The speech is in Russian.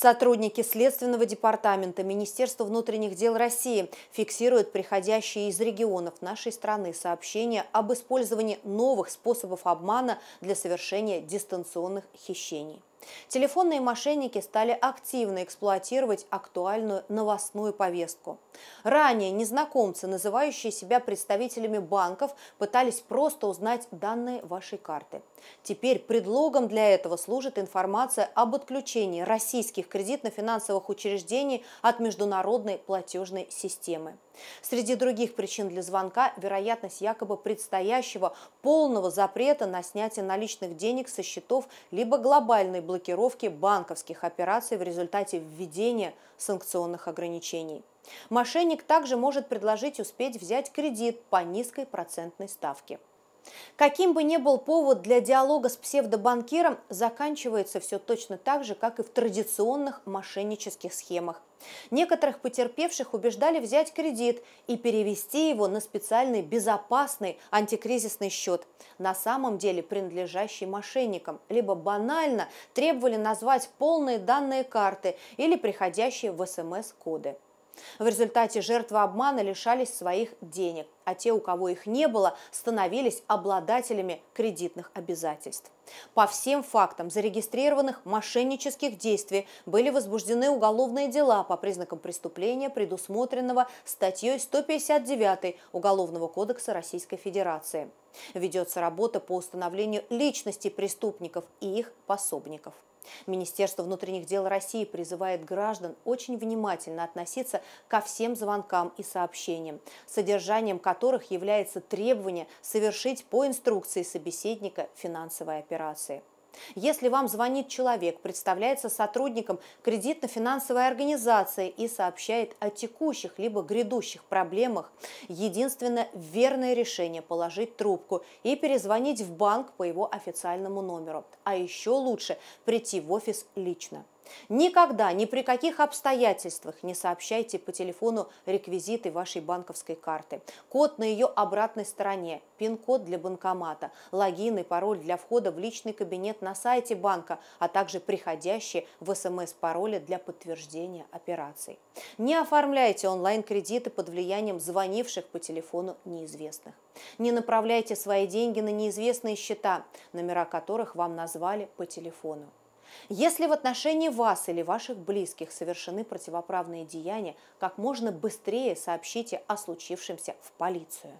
Сотрудники Следственного департамента Министерства внутренних дел России фиксируют приходящие из регионов нашей страны сообщения об использовании новых способов обмана для совершения дистанционных хищений. Телефонные мошенники стали активно эксплуатировать актуальную новостную повестку. Ранее незнакомцы, называющие себя представителями банков, пытались просто узнать данные вашей карты. Теперь предлогом для этого служит информация об отключении российских кредитно-финансовых учреждений от международной платежной системы. Среди других причин для звонка – вероятность якобы предстоящего полного запрета на снятие наличных денег со счетов либо глобальной блокировки банковских операций в результате введения санкционных ограничений. Мошенник также может предложить успеть взять кредит по низкой процентной ставке – Каким бы ни был повод для диалога с псевдобанкиром, заканчивается все точно так же, как и в традиционных мошеннических схемах. Некоторых потерпевших убеждали взять кредит и перевести его на специальный безопасный антикризисный счет, на самом деле принадлежащий мошенникам, либо банально требовали назвать полные данные карты или приходящие в СМС-коды. В результате жертвы обмана лишались своих денег, а те, у кого их не было, становились обладателями кредитных обязательств. По всем фактам зарегистрированных мошеннических действий были возбуждены уголовные дела по признакам преступления, предусмотренного статьей 159 Уголовного кодекса Российской Федерации. Ведется работа по установлению личности преступников и их пособников. Министерство внутренних дел России призывает граждан очень внимательно относиться ко всем звонкам и сообщениям, содержанием которых является требование совершить по инструкции собеседника финансовой операции. Если вам звонит человек, представляется сотрудником кредитно-финансовой организации и сообщает о текущих либо грядущих проблемах, единственное верное решение – положить трубку и перезвонить в банк по его официальному номеру. А еще лучше – прийти в офис лично. Никогда, ни при каких обстоятельствах не сообщайте по телефону реквизиты вашей банковской карты. Код на ее обратной стороне, пин-код для банкомата, логин и пароль для входа в личный кабинет на сайте банка, а также приходящие в смс-пароли для подтверждения операций. Не оформляйте онлайн-кредиты под влиянием звонивших по телефону неизвестных. Не направляйте свои деньги на неизвестные счета, номера которых вам назвали по телефону. Если в отношении вас или ваших близких совершены противоправные деяния, как можно быстрее сообщите о случившемся в полицию.